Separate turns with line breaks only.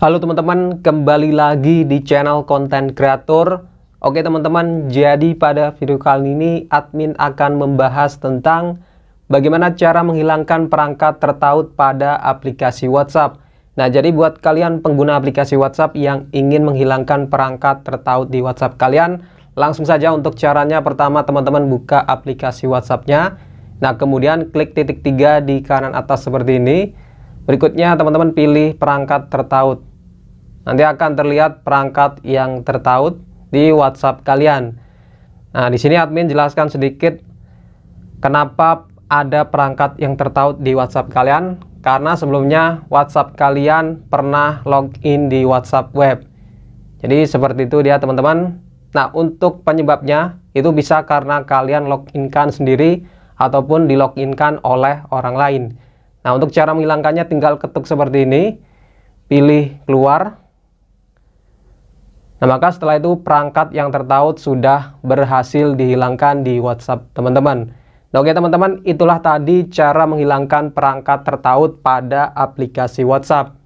Halo teman-teman, kembali lagi di channel konten kreator. Oke teman-teman, jadi pada video kali ini admin akan membahas tentang bagaimana cara menghilangkan perangkat tertaut pada aplikasi WhatsApp. Nah, jadi buat kalian pengguna aplikasi WhatsApp yang ingin menghilangkan perangkat tertaut di WhatsApp kalian, langsung saja untuk caranya pertama teman-teman buka aplikasi WhatsApp-nya. Nah, kemudian klik titik tiga di kanan atas seperti ini. Berikutnya teman-teman pilih perangkat tertaut. Nanti akan terlihat perangkat yang tertaut di WhatsApp kalian. Nah, di sini admin jelaskan sedikit kenapa ada perangkat yang tertaut di WhatsApp kalian karena sebelumnya WhatsApp kalian pernah login di WhatsApp web. Jadi seperti itu dia teman-teman. Nah, untuk penyebabnya itu bisa karena kalian loginkan sendiri ataupun diloginkan oleh orang lain. Nah, untuk cara menghilangkannya tinggal ketuk seperti ini. Pilih keluar Nah, maka setelah itu perangkat yang tertaut sudah berhasil dihilangkan di WhatsApp teman-teman. Nah, oke teman-teman, itulah tadi cara menghilangkan perangkat tertaut pada aplikasi WhatsApp.